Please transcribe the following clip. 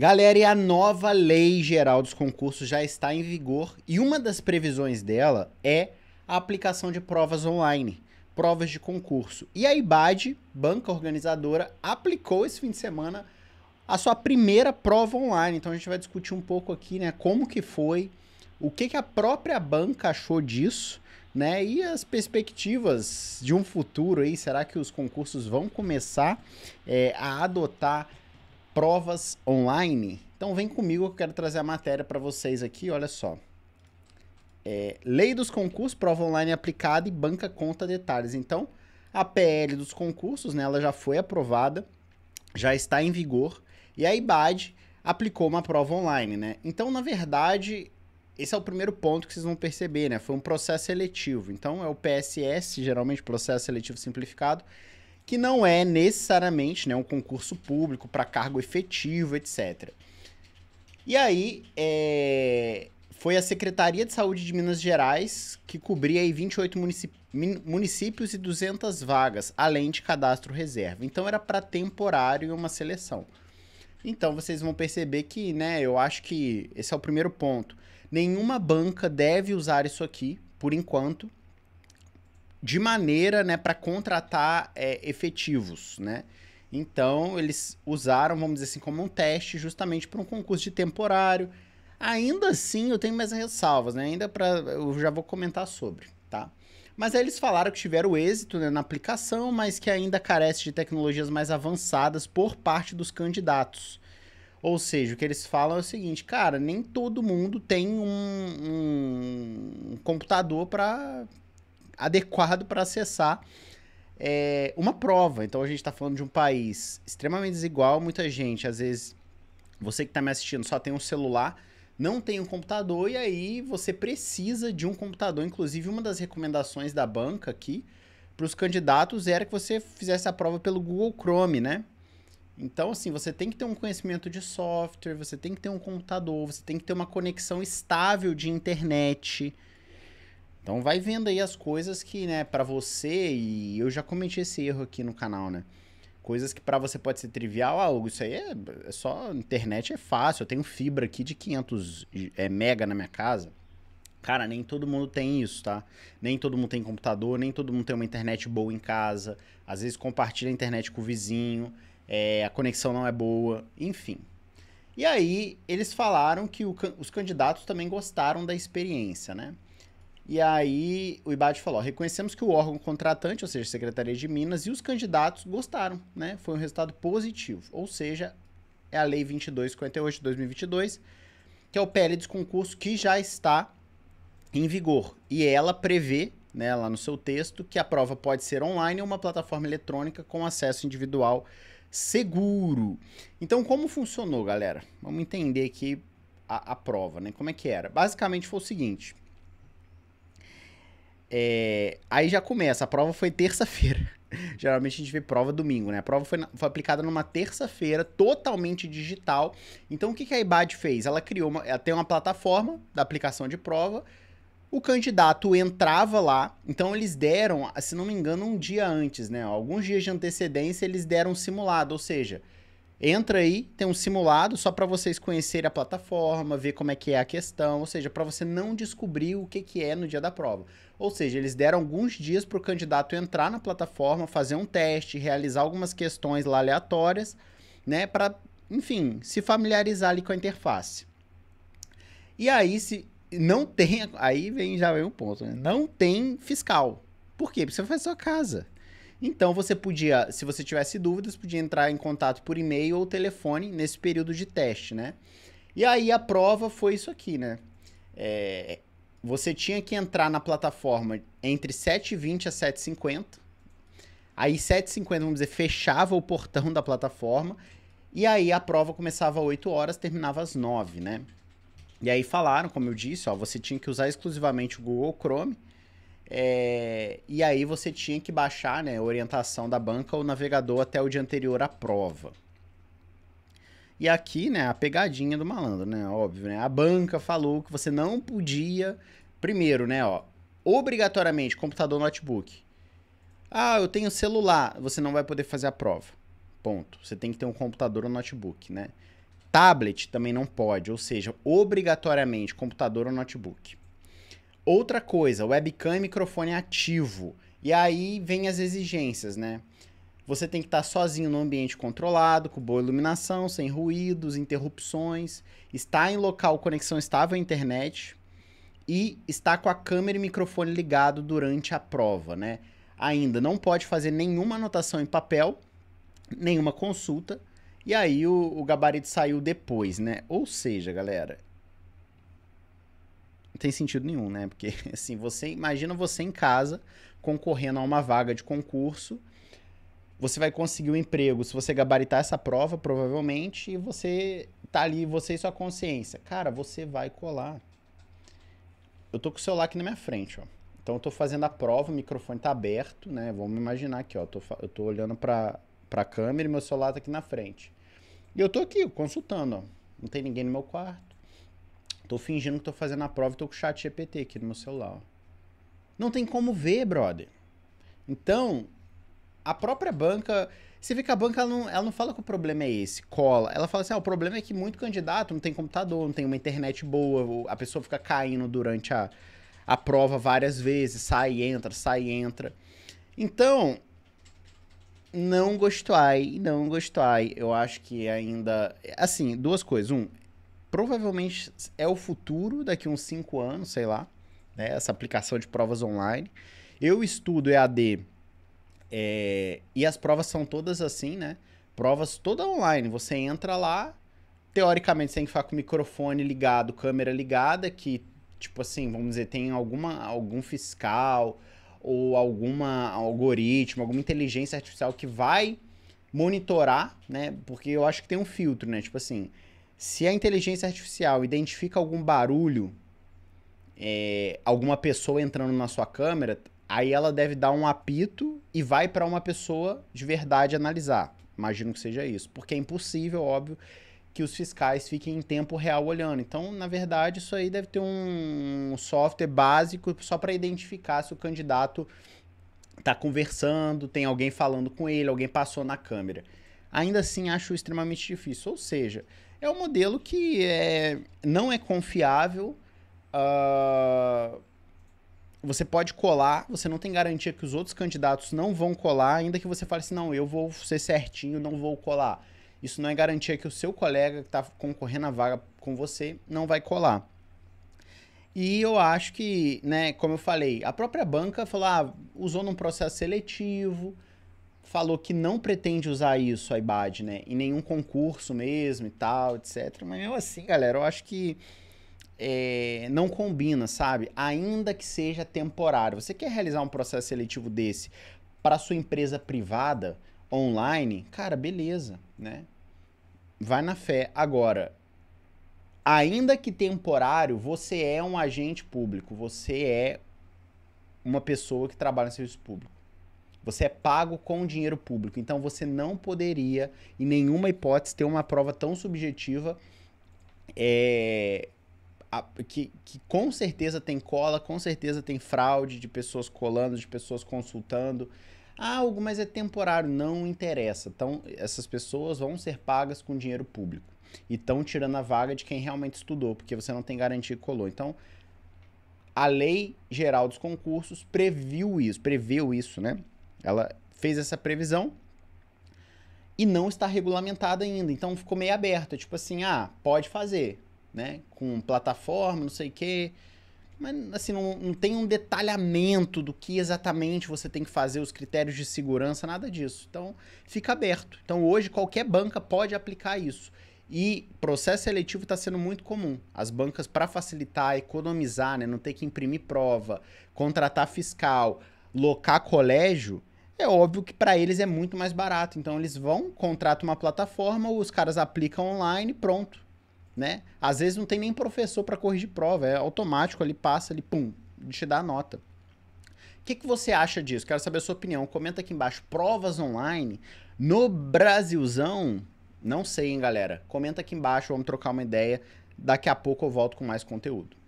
Galera, e a nova lei geral dos concursos já está em vigor e uma das previsões dela é a aplicação de provas online, provas de concurso. E a IBAD, banca organizadora, aplicou esse fim de semana a sua primeira prova online. Então a gente vai discutir um pouco aqui, né, como que foi, o que que a própria banca achou disso, né, e as perspectivas de um futuro aí. Será que os concursos vão começar é, a adotar provas online. Então vem comigo que eu quero trazer a matéria para vocês aqui, olha só. É, lei dos concursos, prova online aplicada e banca conta detalhes. Então, a PL dos concursos, né, ela já foi aprovada, já está em vigor, e a IBAD aplicou uma prova online, né? Então, na verdade, esse é o primeiro ponto que vocês vão perceber, né? Foi um processo seletivo. Então, é o PSS, geralmente processo seletivo simplificado, que não é necessariamente né, um concurso público para cargo efetivo, etc. E aí é... foi a Secretaria de Saúde de Minas Gerais que cobria aí 28 municíp... municípios e 200 vagas, além de cadastro reserva. Então era para temporário e uma seleção. Então vocês vão perceber que, né, eu acho que esse é o primeiro ponto. Nenhuma banca deve usar isso aqui, por enquanto, de maneira né, para contratar é, efetivos, né? Então, eles usaram, vamos dizer assim, como um teste justamente para um concurso de temporário. Ainda assim, eu tenho mais ressalvas, né? Ainda para eu já vou comentar sobre, tá? Mas aí eles falaram que tiveram êxito né, na aplicação, mas que ainda carece de tecnologias mais avançadas por parte dos candidatos. Ou seja, o que eles falam é o seguinte, cara, nem todo mundo tem um, um computador para adequado para acessar é, uma prova. Então a gente está falando de um país extremamente desigual, muita gente, às vezes, você que está me assistindo só tem um celular, não tem um computador, e aí você precisa de um computador. Inclusive, uma das recomendações da banca aqui para os candidatos era que você fizesse a prova pelo Google Chrome, né? Então, assim, você tem que ter um conhecimento de software, você tem que ter um computador, você tem que ter uma conexão estável de internet. Então vai vendo aí as coisas que, né, para você e eu já cometi esse erro aqui no canal, né? Coisas que para você pode ser trivial, ah, isso aí é, é, só internet é fácil, eu tenho fibra aqui de 500 é, mega na minha casa. Cara, nem todo mundo tem isso, tá? Nem todo mundo tem computador, nem todo mundo tem uma internet boa em casa. Às vezes compartilha a internet com o vizinho, é, a conexão não é boa, enfim. E aí, eles falaram que o, os candidatos também gostaram da experiência, né? E aí o Ibate falou: reconhecemos que o órgão contratante, ou seja, a Secretaria de Minas, e os candidatos gostaram, né? Foi um resultado positivo. Ou seja, é a Lei 2258 de 2022, que é o PL de concurso que já está em vigor. E ela prevê, né, lá no seu texto, que a prova pode ser online ou uma plataforma eletrônica com acesso individual seguro. Então, como funcionou, galera? Vamos entender aqui a, a prova, né? Como é que era? Basicamente foi o seguinte. É, aí já começa, a prova foi terça-feira. Geralmente a gente vê prova domingo, né? A prova foi, na, foi aplicada numa terça-feira, totalmente digital. Então o que, que a IBAD fez? Ela criou uma, ela tem uma plataforma da aplicação de prova. O candidato entrava lá, então eles deram, se não me engano, um dia antes, né? Alguns dias de antecedência eles deram um simulado, ou seja, Entra aí, tem um simulado só para vocês conhecerem a plataforma, ver como é que é a questão, ou seja, para você não descobrir o que, que é no dia da prova. Ou seja, eles deram alguns dias para o candidato entrar na plataforma, fazer um teste, realizar algumas questões lá aleatórias, né, para, enfim, se familiarizar ali com a interface. E aí, se não tem, aí vem já vem o ponto, né? não tem fiscal. Por quê? Porque você faz sua casa. Então você podia, se você tivesse dúvidas, podia entrar em contato por e-mail ou telefone nesse período de teste, né? E aí a prova foi isso aqui, né? É, você tinha que entrar na plataforma entre 7h20 a 7h50. Aí 7h50, vamos dizer, fechava o portão da plataforma. E aí a prova começava às 8 horas, terminava às 9, né? E aí falaram, como eu disse, ó, você tinha que usar exclusivamente o Google Chrome é, e aí você tinha que baixar né, a orientação da banca ou navegador até o dia anterior à prova. E aqui, né, a pegadinha do malandro, né? Óbvio, né? A banca falou que você não podia. Primeiro, né, ó, obrigatoriamente, computador notebook. Ah, eu tenho celular, você não vai poder fazer a prova. Ponto. Você tem que ter um computador ou notebook, né? Tablet também não pode, ou seja, obrigatoriamente computador ou notebook. Outra coisa, webcam e microfone ativo. E aí vem as exigências, né? Você tem que estar sozinho no ambiente controlado, com boa iluminação, sem ruídos, interrupções, estar em local conexão estável à internet e estar com a câmera e microfone ligado durante a prova, né? Ainda não pode fazer nenhuma anotação em papel, nenhuma consulta, e aí o, o gabarito saiu depois, né? Ou seja, galera, tem sentido nenhum, né? Porque assim, você imagina você em casa concorrendo a uma vaga de concurso, você vai conseguir um emprego se você gabaritar essa prova, provavelmente, e você tá ali, você e sua consciência. Cara, você vai colar. Eu tô com o celular aqui na minha frente, ó. Então eu tô fazendo a prova, o microfone tá aberto, né? Vamos imaginar aqui, ó. Eu tô, eu tô olhando pra, pra câmera e meu celular tá aqui na frente. E eu tô aqui, consultando, ó. Não tem ninguém no meu quarto Tô fingindo que tô fazendo a prova e tô com o chat GPT aqui no meu celular. Ó. Não tem como ver, brother. Então, a própria banca. Você vê que a banca ela não, ela não fala que o problema é esse, cola. Ela fala assim: ah, o problema é que muito candidato não tem computador, não tem uma internet boa, a pessoa fica caindo durante a, a prova várias vezes, sai entra, sai entra. Então, não gostai, não gostai. Eu acho que ainda. Assim, duas coisas. Um, provavelmente é o futuro daqui uns cinco anos, sei lá, né? essa aplicação de provas online. Eu estudo EAD é, eh, e as provas são todas assim, né? Provas toda online. Você entra lá, teoricamente você tem que ficar com o microfone ligado, câmera ligada, que, tipo assim, vamos dizer, tem alguma, algum fiscal ou alguma algoritmo, alguma inteligência artificial que vai monitorar, né? Porque eu acho que tem um filtro, né? Tipo assim, se a inteligência artificial identifica algum barulho, é, alguma pessoa entrando na sua câmera, aí ela deve dar um apito e vai para uma pessoa de verdade analisar. Imagino que seja isso, porque é impossível, óbvio, que os fiscais fiquem em tempo real olhando. Então, na verdade, isso aí deve ter um software básico só para identificar se o candidato está conversando, tem alguém falando com ele, alguém passou na câmera. Ainda assim, acho extremamente difícil. Ou seja, é um modelo que é, não é confiável. Uh, você pode colar, você não tem garantia que os outros candidatos não vão colar, ainda que você fale assim, não, eu vou ser certinho, não vou colar. Isso não é garantia que o seu colega que está concorrendo à vaga com você não vai colar. E eu acho que, né, como eu falei, a própria banca falou, ah, usou num processo seletivo, falou que não pretende usar isso, a IBAD, né? Em nenhum concurso mesmo e tal, etc. Mas eu assim, galera, eu acho que é, não combina, sabe? Ainda que seja temporário. Você quer realizar um processo seletivo desse para sua empresa privada online? Cara, beleza, né? Vai na fé. Agora, ainda que temporário, você é um agente público, você é uma pessoa que trabalha no serviço público. Você é pago com dinheiro público. Então você não poderia, em nenhuma hipótese, ter uma prova tão subjetiva é, a, que, que com certeza tem cola, com certeza tem fraude de pessoas colando, de pessoas consultando. Ah, algo, mas é temporário, não interessa. Então, essas pessoas vão ser pagas com dinheiro público. E estão tirando a vaga de quem realmente estudou, porque você não tem garantia que colou. Então, a Lei Geral dos Concursos previu isso, preveu isso, né? Ela fez essa previsão e não está regulamentada ainda. Então ficou meio aberto, tipo assim, ah, pode fazer, né? Com plataforma, não sei o quê. Mas assim, não, não tem um detalhamento do que exatamente você tem que fazer, os critérios de segurança, nada disso. Então fica aberto. Então hoje qualquer banca pode aplicar isso. E processo seletivo está sendo muito comum. As bancas, para facilitar, economizar, né, não ter que imprimir prova, contratar fiscal, locar colégio, é óbvio que para eles é muito mais barato. Então eles vão, contratam uma plataforma, os caras aplicam online, pronto, né? Às vezes não tem nem professor para corrigir prova, é automático, ele passa, ele pum, te dá a nota. O que, que você acha disso? Quero saber a sua opinião. Comenta aqui embaixo. Provas online no Brasilzão? Não sei, hein, galera. Comenta aqui embaixo, vamos trocar uma ideia. Daqui a pouco eu volto com mais conteúdo.